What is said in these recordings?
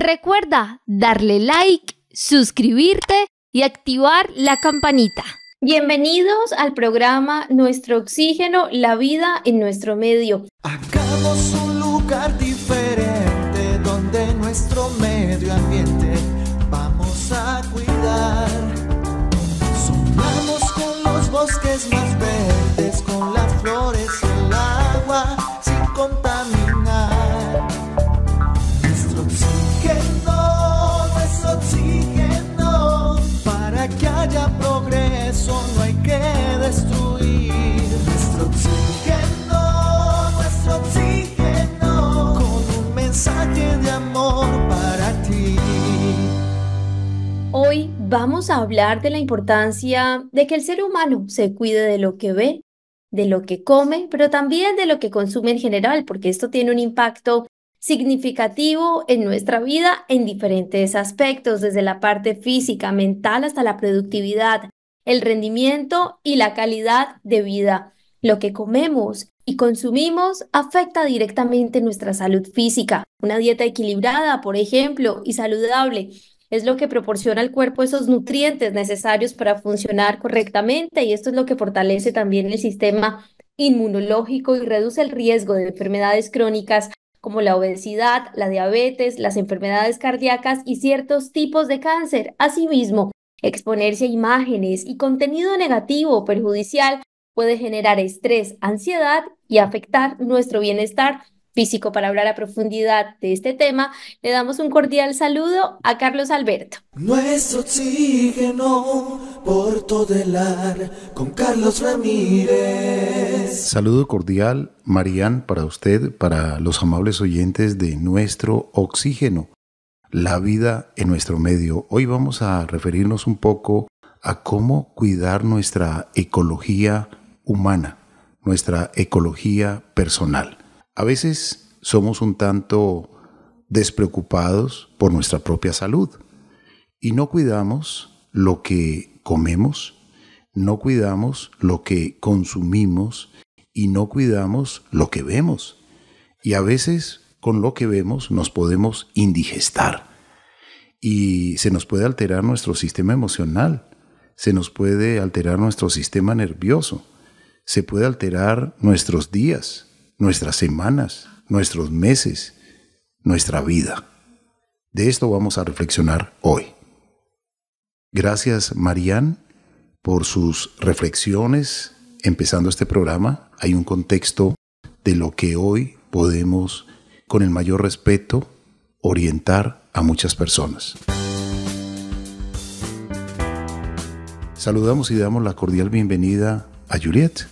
Recuerda darle like, suscribirte y activar la campanita. Bienvenidos al programa Nuestro Oxígeno, la vida en nuestro medio. Hagamos un lugar diferente donde nuestro medio ambiente vamos a cuidar. Sombramos con los bosques más verdes vamos a hablar de la importancia de que el ser humano se cuide de lo que ve, de lo que come, pero también de lo que consume en general, porque esto tiene un impacto significativo en nuestra vida en diferentes aspectos, desde la parte física, mental, hasta la productividad, el rendimiento y la calidad de vida. Lo que comemos y consumimos afecta directamente nuestra salud física. Una dieta equilibrada, por ejemplo, y saludable es lo que proporciona al cuerpo esos nutrientes necesarios para funcionar correctamente y esto es lo que fortalece también el sistema inmunológico y reduce el riesgo de enfermedades crónicas como la obesidad, la diabetes, las enfermedades cardíacas y ciertos tipos de cáncer. Asimismo, exponerse a imágenes y contenido negativo o perjudicial puede generar estrés, ansiedad y afectar nuestro bienestar físico para hablar a profundidad de este tema, le damos un cordial saludo a Carlos Alberto. Nuestro oxígeno por todo con Carlos Ramírez. Saludo cordial, Marían, para usted, para los amables oyentes de Nuestro Oxígeno, la vida en nuestro medio. Hoy vamos a referirnos un poco a cómo cuidar nuestra ecología humana, nuestra ecología personal. A veces somos un tanto despreocupados por nuestra propia salud y no cuidamos lo que comemos, no cuidamos lo que consumimos y no cuidamos lo que vemos. Y a veces con lo que vemos nos podemos indigestar y se nos puede alterar nuestro sistema emocional, se nos puede alterar nuestro sistema nervioso, se puede alterar nuestros días, nuestras semanas, nuestros meses, nuestra vida. De esto vamos a reflexionar hoy. Gracias, Marían, por sus reflexiones. Empezando este programa, hay un contexto de lo que hoy podemos, con el mayor respeto, orientar a muchas personas. Saludamos y damos la cordial bienvenida a Juliette.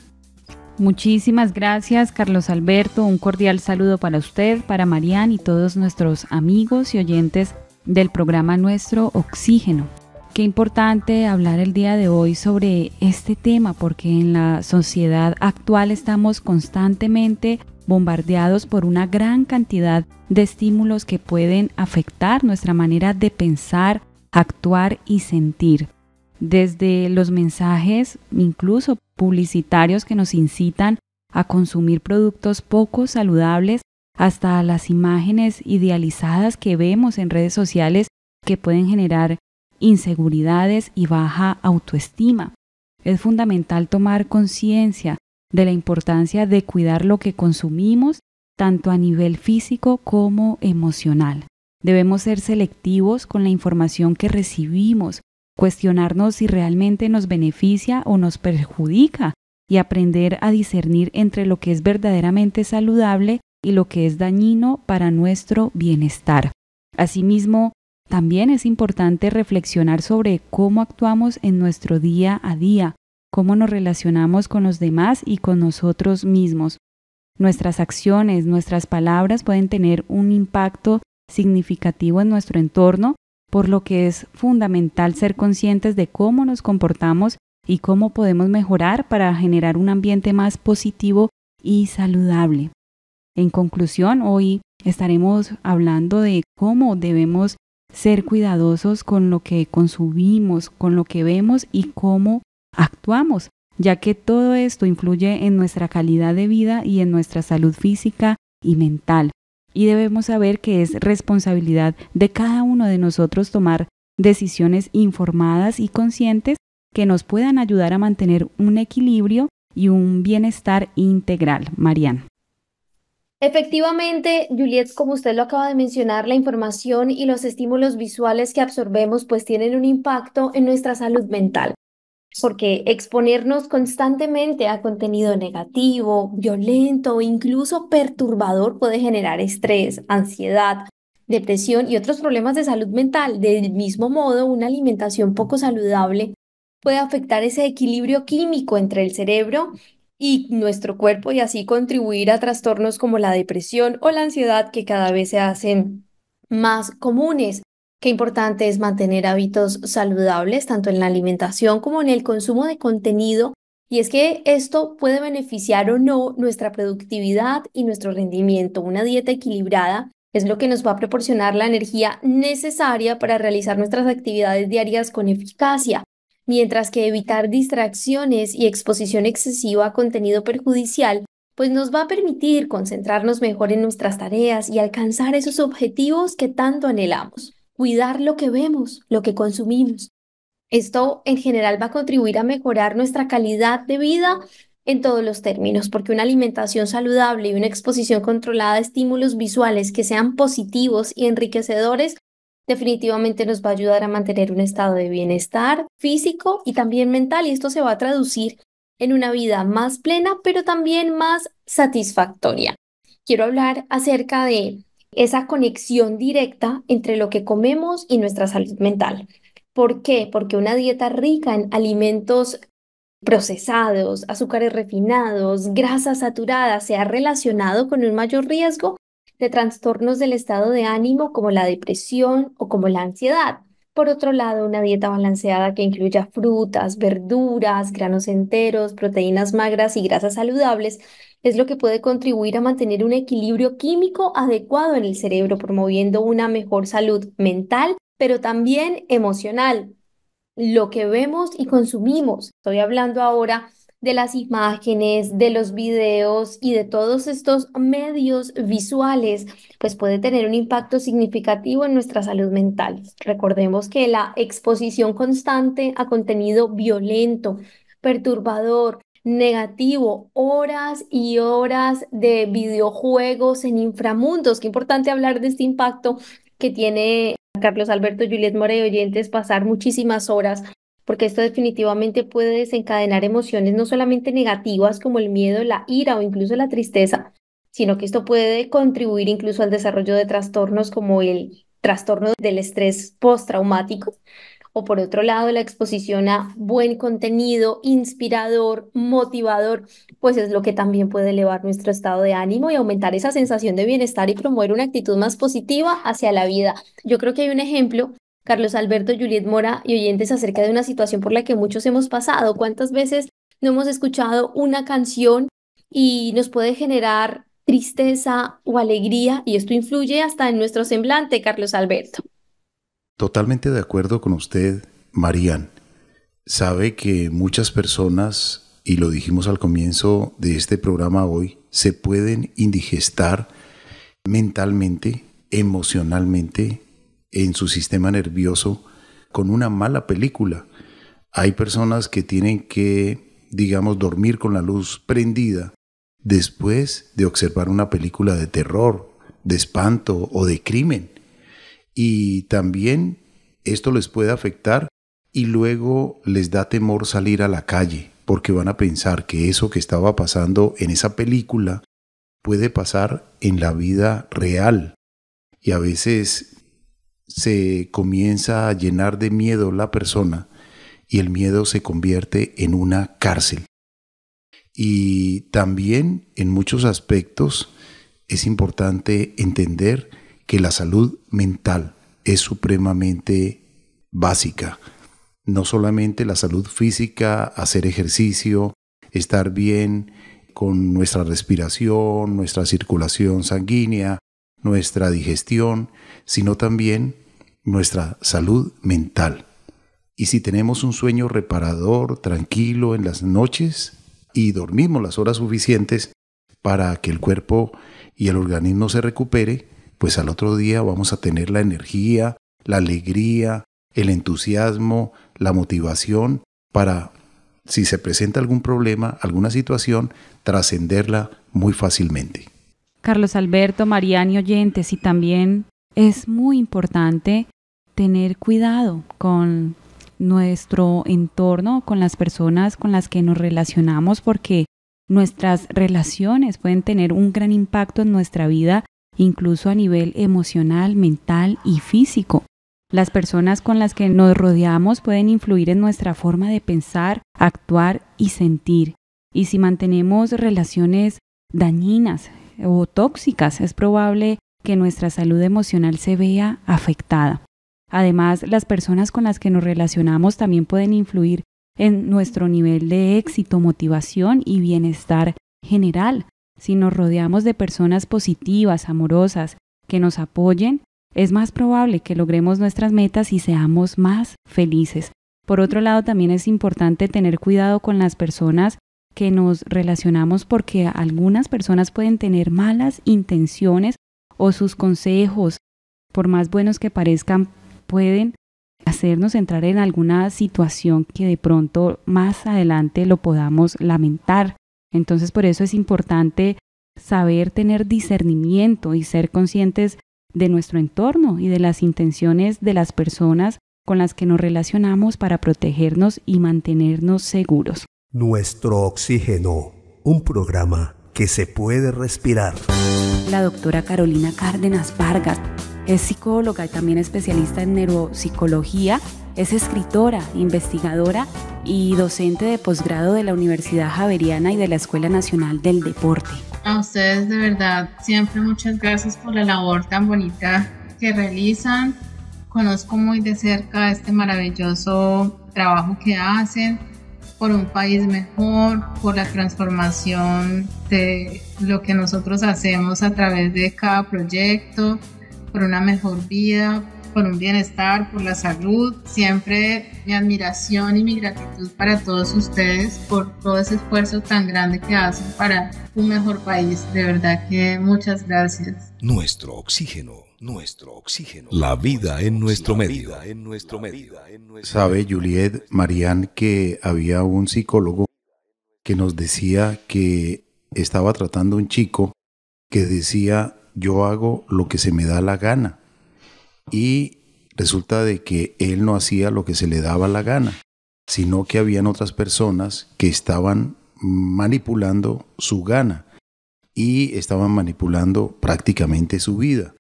Muchísimas gracias, Carlos Alberto. Un cordial saludo para usted, para Marían y todos nuestros amigos y oyentes del programa Nuestro Oxígeno. Qué importante hablar el día de hoy sobre este tema porque en la sociedad actual estamos constantemente bombardeados por una gran cantidad de estímulos que pueden afectar nuestra manera de pensar, actuar y sentir desde los mensajes, incluso publicitarios que nos incitan a consumir productos poco saludables, hasta las imágenes idealizadas que vemos en redes sociales que pueden generar inseguridades y baja autoestima. Es fundamental tomar conciencia de la importancia de cuidar lo que consumimos, tanto a nivel físico como emocional. Debemos ser selectivos con la información que recibimos, cuestionarnos si realmente nos beneficia o nos perjudica y aprender a discernir entre lo que es verdaderamente saludable y lo que es dañino para nuestro bienestar. Asimismo, también es importante reflexionar sobre cómo actuamos en nuestro día a día, cómo nos relacionamos con los demás y con nosotros mismos. Nuestras acciones, nuestras palabras pueden tener un impacto significativo en nuestro entorno por lo que es fundamental ser conscientes de cómo nos comportamos y cómo podemos mejorar para generar un ambiente más positivo y saludable. En conclusión, hoy estaremos hablando de cómo debemos ser cuidadosos con lo que consumimos, con lo que vemos y cómo actuamos, ya que todo esto influye en nuestra calidad de vida y en nuestra salud física y mental. Y debemos saber que es responsabilidad de cada uno de nosotros tomar decisiones informadas y conscientes que nos puedan ayudar a mantener un equilibrio y un bienestar integral. Mariana. Efectivamente, Juliet, como usted lo acaba de mencionar, la información y los estímulos visuales que absorbemos pues tienen un impacto en nuestra salud mental porque exponernos constantemente a contenido negativo, violento o incluso perturbador puede generar estrés, ansiedad, depresión y otros problemas de salud mental. Del mismo modo, una alimentación poco saludable puede afectar ese equilibrio químico entre el cerebro y nuestro cuerpo y así contribuir a trastornos como la depresión o la ansiedad que cada vez se hacen más comunes. Qué importante es mantener hábitos saludables, tanto en la alimentación como en el consumo de contenido. Y es que esto puede beneficiar o no nuestra productividad y nuestro rendimiento. Una dieta equilibrada es lo que nos va a proporcionar la energía necesaria para realizar nuestras actividades diarias con eficacia, mientras que evitar distracciones y exposición excesiva a contenido perjudicial, pues nos va a permitir concentrarnos mejor en nuestras tareas y alcanzar esos objetivos que tanto anhelamos cuidar lo que vemos, lo que consumimos. Esto en general va a contribuir a mejorar nuestra calidad de vida en todos los términos, porque una alimentación saludable y una exposición controlada a estímulos visuales que sean positivos y enriquecedores definitivamente nos va a ayudar a mantener un estado de bienestar físico y también mental, y esto se va a traducir en una vida más plena, pero también más satisfactoria. Quiero hablar acerca de esa conexión directa entre lo que comemos y nuestra salud mental. ¿Por qué? Porque una dieta rica en alimentos procesados, azúcares refinados, grasas saturadas, se ha relacionado con un mayor riesgo de trastornos del estado de ánimo como la depresión o como la ansiedad. Por otro lado, una dieta balanceada que incluya frutas, verduras, granos enteros, proteínas magras y grasas saludables es lo que puede contribuir a mantener un equilibrio químico adecuado en el cerebro, promoviendo una mejor salud mental, pero también emocional. Lo que vemos y consumimos. Estoy hablando ahora de las imágenes, de los videos y de todos estos medios visuales, pues puede tener un impacto significativo en nuestra salud mental. Recordemos que la exposición constante a contenido violento, perturbador, negativo, horas y horas de videojuegos en inframundos. Qué importante hablar de este impacto que tiene Carlos Alberto Juliet More y oyentes pasar muchísimas horas porque esto definitivamente puede desencadenar emociones no solamente negativas como el miedo, la ira o incluso la tristeza, sino que esto puede contribuir incluso al desarrollo de trastornos como el trastorno del estrés postraumático o por otro lado la exposición a buen contenido inspirador, motivador, pues es lo que también puede elevar nuestro estado de ánimo y aumentar esa sensación de bienestar y promover una actitud más positiva hacia la vida. Yo creo que hay un ejemplo Carlos Alberto, Juliet Mora y oyentes acerca de una situación por la que muchos hemos pasado. ¿Cuántas veces no hemos escuchado una canción y nos puede generar tristeza o alegría y esto influye hasta en nuestro semblante, Carlos Alberto? Totalmente de acuerdo con usted, Marían. Sabe que muchas personas, y lo dijimos al comienzo de este programa hoy, se pueden indigestar mentalmente, emocionalmente en su sistema nervioso con una mala película. Hay personas que tienen que, digamos, dormir con la luz prendida después de observar una película de terror, de espanto o de crimen. Y también esto les puede afectar y luego les da temor salir a la calle porque van a pensar que eso que estaba pasando en esa película puede pasar en la vida real. Y a veces se comienza a llenar de miedo la persona y el miedo se convierte en una cárcel. Y también en muchos aspectos es importante entender que la salud mental es supremamente básica. No solamente la salud física, hacer ejercicio, estar bien con nuestra respiración, nuestra circulación sanguínea, nuestra digestión, sino también nuestra salud mental. Y si tenemos un sueño reparador, tranquilo en las noches y dormimos las horas suficientes para que el cuerpo y el organismo se recupere, pues al otro día vamos a tener la energía, la alegría, el entusiasmo, la motivación para, si se presenta algún problema, alguna situación, trascenderla muy fácilmente. Carlos Alberto, Mariani oyentes y también es muy importante tener cuidado con nuestro entorno, con las personas con las que nos relacionamos, porque nuestras relaciones pueden tener un gran impacto en nuestra vida, incluso a nivel emocional, mental y físico. Las personas con las que nos rodeamos pueden influir en nuestra forma de pensar, actuar y sentir. Y si mantenemos relaciones dañinas o tóxicas, es probable que nuestra salud emocional se vea afectada. Además, las personas con las que nos relacionamos también pueden influir en nuestro nivel de éxito, motivación y bienestar general. Si nos rodeamos de personas positivas, amorosas, que nos apoyen, es más probable que logremos nuestras metas y seamos más felices. Por otro lado, también es importante tener cuidado con las personas que nos relacionamos porque algunas personas pueden tener malas intenciones o sus consejos, por más buenos que parezcan, pueden hacernos entrar en alguna situación que de pronto más adelante lo podamos lamentar. Entonces por eso es importante saber tener discernimiento y ser conscientes de nuestro entorno y de las intenciones de las personas con las que nos relacionamos para protegernos y mantenernos seguros. Nuestro oxígeno, un programa que se puede respirar la doctora Carolina Cárdenas Vargas. Es psicóloga y también especialista en neuropsicología. Es escritora, investigadora y docente de posgrado de la Universidad Javeriana y de la Escuela Nacional del Deporte. A ustedes de verdad, siempre muchas gracias por la labor tan bonita que realizan. Conozco muy de cerca este maravilloso trabajo que hacen por un país mejor, por la transformación de lo que nosotros hacemos a través de cada proyecto, por una mejor vida, por un bienestar, por la salud. Siempre mi admiración y mi gratitud para todos ustedes por todo ese esfuerzo tan grande que hacen para un mejor país. De verdad que muchas gracias. Nuestro oxígeno nuestro oxígeno. La vida en nuestro medio. en nuestro Sabe Juliet Marianne que había un psicólogo que nos decía que estaba tratando un chico que decía yo hago lo que se me da la gana y resulta de que él no hacía lo que se le daba la gana, sino que habían otras personas que estaban manipulando su gana y estaban manipulando prácticamente su vida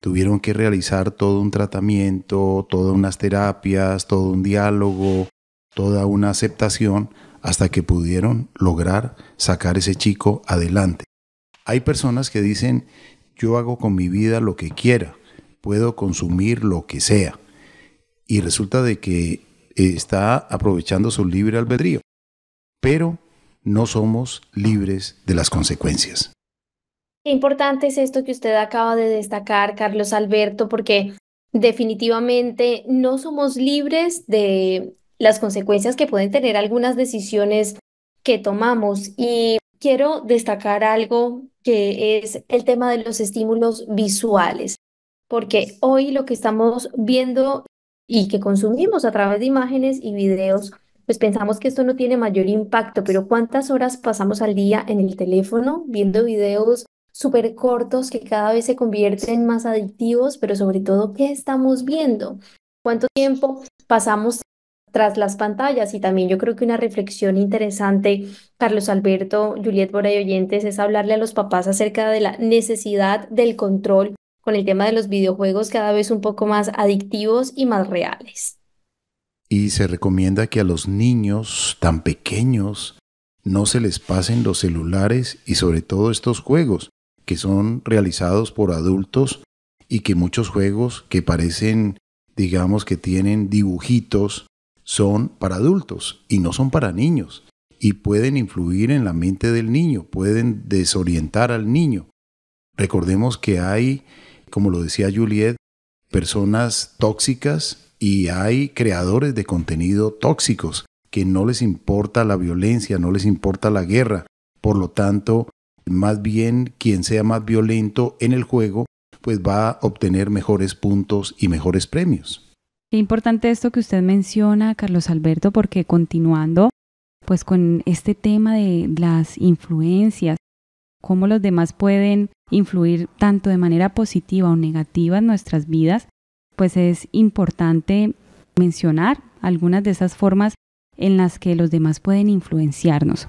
tuvieron que realizar todo un tratamiento, todas unas terapias, todo un diálogo, toda una aceptación hasta que pudieron lograr sacar ese chico adelante. Hay personas que dicen, yo hago con mi vida lo que quiera, puedo consumir lo que sea. Y resulta de que está aprovechando su libre albedrío. Pero no somos libres de las consecuencias. Qué importante es esto que usted acaba de destacar, Carlos Alberto, porque definitivamente no somos libres de las consecuencias que pueden tener algunas decisiones que tomamos. Y quiero destacar algo que es el tema de los estímulos visuales, porque hoy lo que estamos viendo y que consumimos a través de imágenes y videos, pues pensamos que esto no tiene mayor impacto, pero ¿cuántas horas pasamos al día en el teléfono viendo videos súper cortos que cada vez se convierten más adictivos, pero sobre todo, ¿qué estamos viendo? ¿Cuánto tiempo pasamos tras las pantallas? Y también yo creo que una reflexión interesante, Carlos Alberto, Juliet Bora oyentes, es hablarle a los papás acerca de la necesidad del control con el tema de los videojuegos cada vez un poco más adictivos y más reales. Y se recomienda que a los niños tan pequeños no se les pasen los celulares y sobre todo estos juegos, que son realizados por adultos y que muchos juegos que parecen, digamos, que tienen dibujitos, son para adultos y no son para niños. Y pueden influir en la mente del niño, pueden desorientar al niño. Recordemos que hay, como lo decía Juliet, personas tóxicas y hay creadores de contenido tóxicos que no les importa la violencia, no les importa la guerra. Por lo tanto, más bien, quien sea más violento en el juego, pues va a obtener mejores puntos y mejores premios. Qué importante esto que usted menciona, Carlos Alberto, porque continuando pues con este tema de las influencias, cómo los demás pueden influir tanto de manera positiva o negativa en nuestras vidas, pues es importante mencionar algunas de esas formas en las que los demás pueden influenciarnos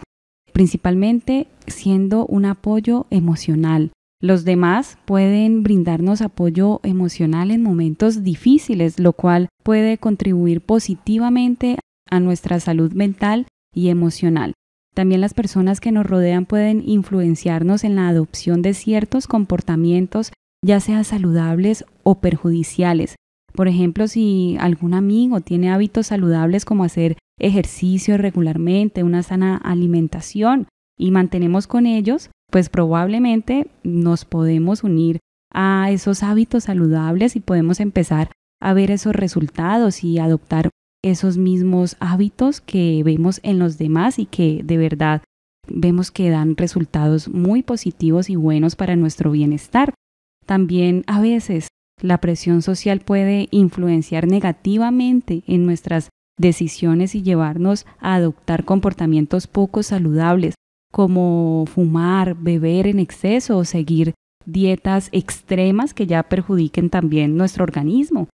principalmente siendo un apoyo emocional. Los demás pueden brindarnos apoyo emocional en momentos difíciles, lo cual puede contribuir positivamente a nuestra salud mental y emocional. También las personas que nos rodean pueden influenciarnos en la adopción de ciertos comportamientos, ya sea saludables o perjudiciales. Por ejemplo, si algún amigo tiene hábitos saludables como hacer ejercicio regularmente, una sana alimentación y mantenemos con ellos, pues probablemente nos podemos unir a esos hábitos saludables y podemos empezar a ver esos resultados y adoptar esos mismos hábitos que vemos en los demás y que de verdad vemos que dan resultados muy positivos y buenos para nuestro bienestar. También a veces la presión social puede influenciar negativamente en nuestras decisiones y llevarnos a adoptar comportamientos poco saludables, como fumar, beber en exceso o seguir dietas extremas que ya perjudiquen también nuestro organismo.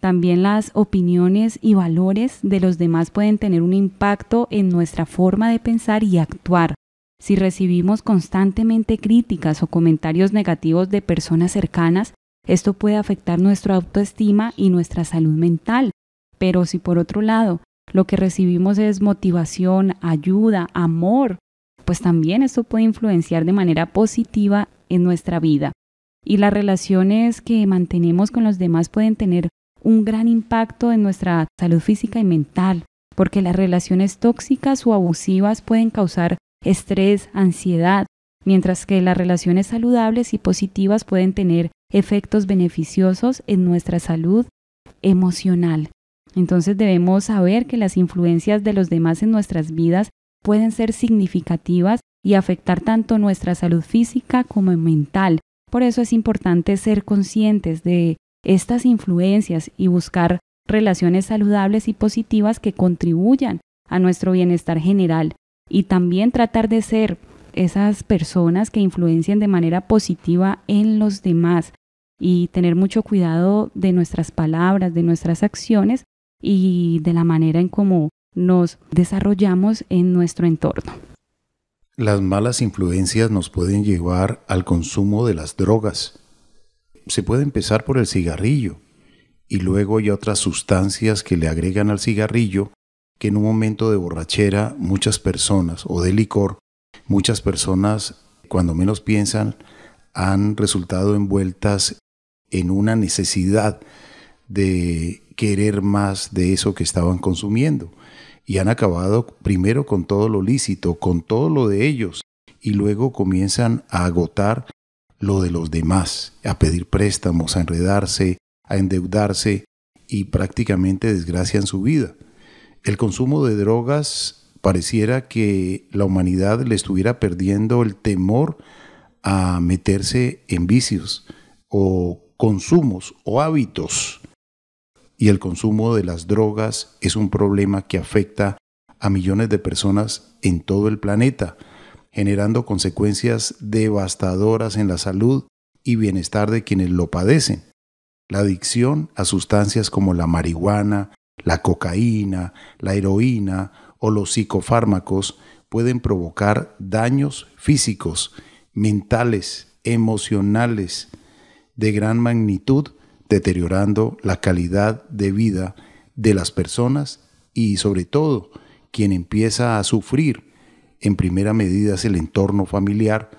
También las opiniones y valores de los demás pueden tener un impacto en nuestra forma de pensar y actuar. Si recibimos constantemente críticas o comentarios negativos de personas cercanas, esto puede afectar nuestra autoestima y nuestra salud mental, pero si por otro lado lo que recibimos es motivación, ayuda, amor, pues también esto puede influenciar de manera positiva en nuestra vida. Y las relaciones que mantenemos con los demás pueden tener un gran impacto en nuestra salud física y mental, porque las relaciones tóxicas o abusivas pueden causar estrés, ansiedad, mientras que las relaciones saludables y positivas pueden tener efectos beneficiosos en nuestra salud emocional. Entonces debemos saber que las influencias de los demás en nuestras vidas pueden ser significativas y afectar tanto nuestra salud física como mental. Por eso es importante ser conscientes de estas influencias y buscar relaciones saludables y positivas que contribuyan a nuestro bienestar general y también tratar de ser esas personas que influencian de manera positiva en los demás y tener mucho cuidado de nuestras palabras, de nuestras acciones y de la manera en cómo nos desarrollamos en nuestro entorno. Las malas influencias nos pueden llevar al consumo de las drogas. Se puede empezar por el cigarrillo y luego hay otras sustancias que le agregan al cigarrillo que en un momento de borrachera muchas personas o de licor, muchas personas cuando menos piensan han resultado envueltas en una necesidad de querer más de eso que estaban consumiendo. Y han acabado primero con todo lo lícito, con todo lo de ellos, y luego comienzan a agotar lo de los demás, a pedir préstamos, a enredarse, a endeudarse y prácticamente desgracian su vida. El consumo de drogas pareciera que la humanidad le estuviera perdiendo el temor a meterse en vicios o consumos o hábitos y el consumo de las drogas es un problema que afecta a millones de personas en todo el planeta, generando consecuencias devastadoras en la salud y bienestar de quienes lo padecen. La adicción a sustancias como la marihuana, la cocaína, la heroína o los psicofármacos pueden provocar daños físicos, mentales, emocionales de gran magnitud deteriorando la calidad de vida de las personas y sobre todo quien empieza a sufrir en primera medida es el entorno familiar,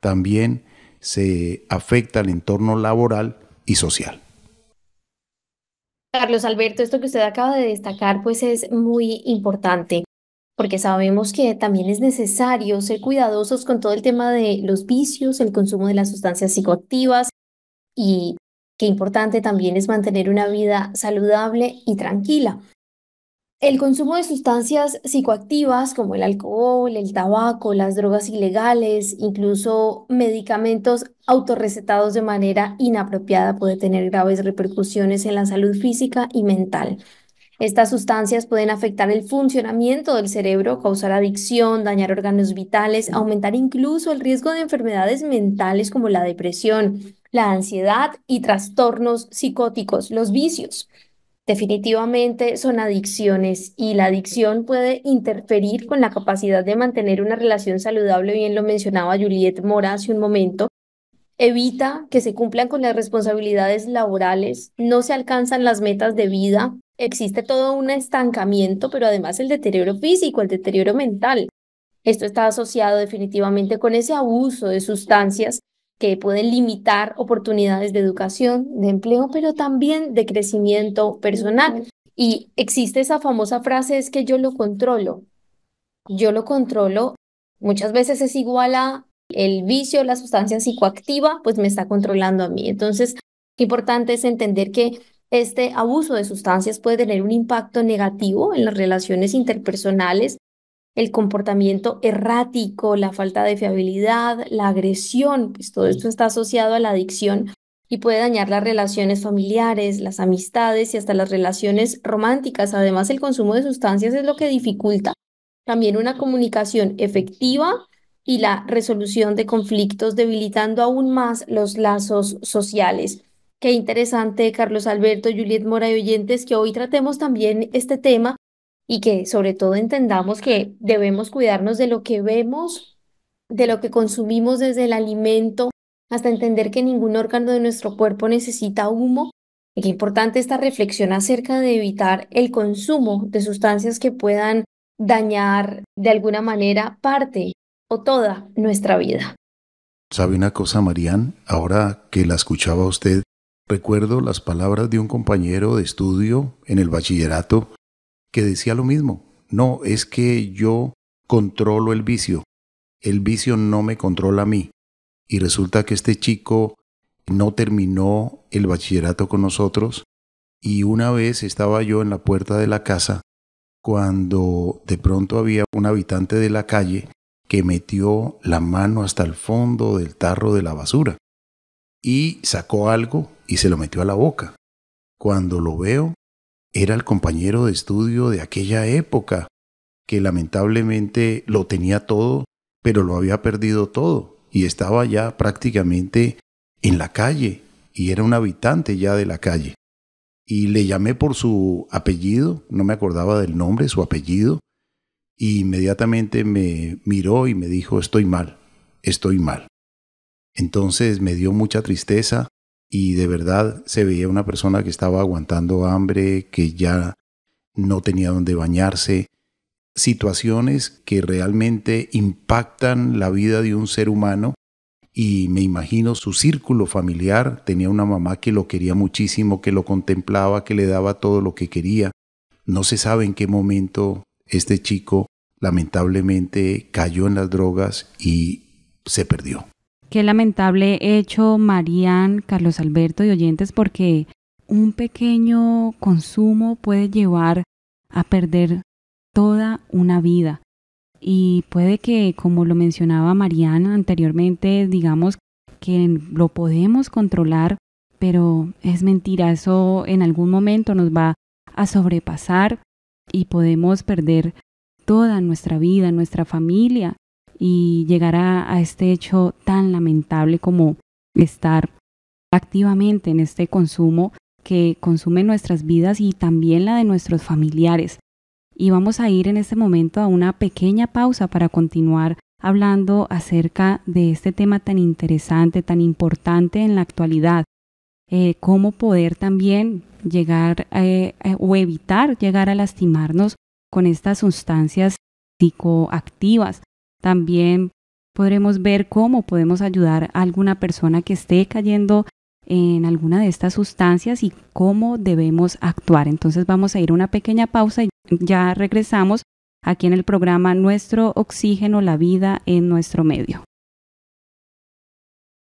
también se afecta el entorno laboral y social. Carlos Alberto, esto que usted acaba de destacar pues es muy importante porque sabemos que también es necesario ser cuidadosos con todo el tema de los vicios, el consumo de las sustancias psicoactivas y Qué importante también es mantener una vida saludable y tranquila. El consumo de sustancias psicoactivas como el alcohol, el tabaco, las drogas ilegales, incluso medicamentos autorrecetados de manera inapropiada puede tener graves repercusiones en la salud física y mental. Estas sustancias pueden afectar el funcionamiento del cerebro, causar adicción, dañar órganos vitales, aumentar incluso el riesgo de enfermedades mentales como la depresión, la ansiedad y trastornos psicóticos, los vicios. Definitivamente son adicciones y la adicción puede interferir con la capacidad de mantener una relación saludable, bien lo mencionaba Juliette Mora hace un momento. Evita que se cumplan con las responsabilidades laborales, no se alcanzan las metas de vida, existe todo un estancamiento, pero además el deterioro físico, el deterioro mental. Esto está asociado definitivamente con ese abuso de sustancias que pueden limitar oportunidades de educación, de empleo, pero también de crecimiento personal. Y existe esa famosa frase, es que yo lo controlo. Yo lo controlo. Muchas veces es igual a el vicio, la sustancia psicoactiva, pues me está controlando a mí. Entonces, importante es entender que este abuso de sustancias puede tener un impacto negativo en las relaciones interpersonales, el comportamiento errático, la falta de fiabilidad, la agresión, pues todo esto está asociado a la adicción y puede dañar las relaciones familiares, las amistades y hasta las relaciones románticas. Además, el consumo de sustancias es lo que dificulta también una comunicación efectiva y la resolución de conflictos, debilitando aún más los lazos sociales. Qué interesante, Carlos Alberto, Juliet Mora y oyentes, que hoy tratemos también este tema y que sobre todo entendamos que debemos cuidarnos de lo que vemos, de lo que consumimos desde el alimento, hasta entender que ningún órgano de nuestro cuerpo necesita humo. Y que importante esta reflexión acerca de evitar el consumo de sustancias que puedan dañar de alguna manera parte o toda nuestra vida. ¿Sabe una cosa, Marían? Ahora que la escuchaba usted, recuerdo las palabras de un compañero de estudio en el bachillerato que decía lo mismo. No, es que yo controlo el vicio. El vicio no me controla a mí. Y resulta que este chico no terminó el bachillerato con nosotros. Y una vez estaba yo en la puerta de la casa cuando de pronto había un habitante de la calle que metió la mano hasta el fondo del tarro de la basura y sacó algo y se lo metió a la boca. Cuando lo veo, era el compañero de estudio de aquella época, que lamentablemente lo tenía todo, pero lo había perdido todo y estaba ya prácticamente en la calle y era un habitante ya de la calle. Y le llamé por su apellido, no me acordaba del nombre, su apellido, y e inmediatamente me miró y me dijo, estoy mal, estoy mal. Entonces me dio mucha tristeza y de verdad se veía una persona que estaba aguantando hambre, que ya no tenía donde bañarse, situaciones que realmente impactan la vida de un ser humano y me imagino su círculo familiar, tenía una mamá que lo quería muchísimo, que lo contemplaba, que le daba todo lo que quería. No se sabe en qué momento este chico lamentablemente cayó en las drogas y se perdió. Qué lamentable hecho, Marían, Carlos Alberto y oyentes, porque un pequeño consumo puede llevar a perder toda una vida. Y puede que, como lo mencionaba Marían anteriormente, digamos que lo podemos controlar, pero es mentira, eso en algún momento nos va a sobrepasar y podemos perder toda nuestra vida, nuestra familia, y llegar a, este hecho tan lamentable como estar activamente en este consumo que consume nuestras vidas y también la de nuestros familiares. Y vamos a ir en este momento a una pequeña pausa para continuar hablando acerca de este tema tan interesante, tan importante en la actualidad. Eh, cómo poder también llegar eh, eh, o evitar llegar a lastimarnos con estas sustancias psicoactivas también podremos ver cómo podemos ayudar a alguna persona que esté cayendo en alguna de estas sustancias y cómo debemos actuar. Entonces vamos a ir a una pequeña pausa y ya regresamos aquí en el programa Nuestro Oxígeno, la vida en nuestro medio.